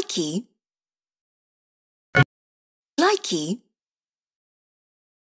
likey likey